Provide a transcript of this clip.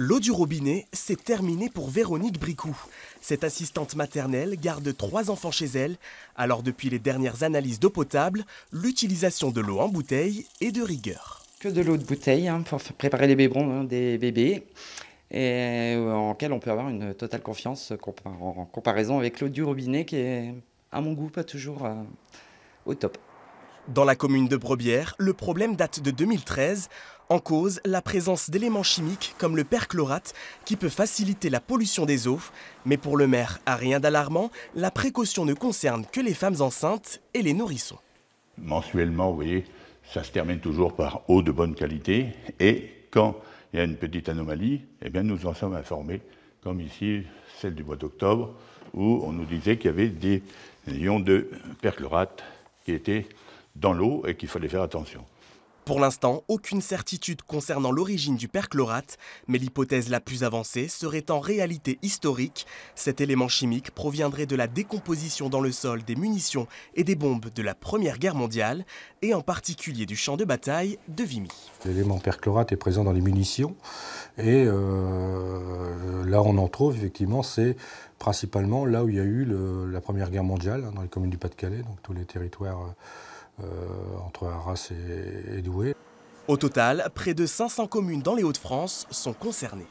L'eau du robinet, c'est terminée pour Véronique Bricou. Cette assistante maternelle garde trois enfants chez elle. Alors depuis les dernières analyses d'eau potable, l'utilisation de l'eau en bouteille est de rigueur. Que de l'eau de bouteille hein, pour préparer les bébés, hein, des bébés et euh, en laquelle on peut avoir une totale confiance euh, en comparaison avec l'eau du robinet qui est, à mon goût, pas toujours euh, au top. Dans la commune de Brebière, le problème date de 2013. En cause, la présence d'éléments chimiques comme le perchlorate qui peut faciliter la pollution des eaux. Mais pour le maire, à rien d'alarmant, la précaution ne concerne que les femmes enceintes et les nourrissons. Mensuellement, vous voyez, ça se termine toujours par eau de bonne qualité. Et quand il y a une petite anomalie, eh bien nous en sommes informés, comme ici celle du mois d'octobre, où on nous disait qu'il y avait des ions de perchlorate qui étaient dans l'eau et qu'il fallait faire attention. Pour l'instant, aucune certitude concernant l'origine du perchlorate, mais l'hypothèse la plus avancée serait en réalité historique. Cet élément chimique proviendrait de la décomposition dans le sol des munitions et des bombes de la Première Guerre mondiale, et en particulier du champ de bataille de Vimy. L'élément perchlorate est présent dans les munitions, et euh, là on en trouve effectivement, c'est principalement là où il y a eu la Première Guerre mondiale, hein, dans les communes du Pas-de-Calais, donc tous les territoires... Euh, euh, entre Arras et, et Douai. Au total, près de 500 communes dans les Hauts-de-France sont concernées.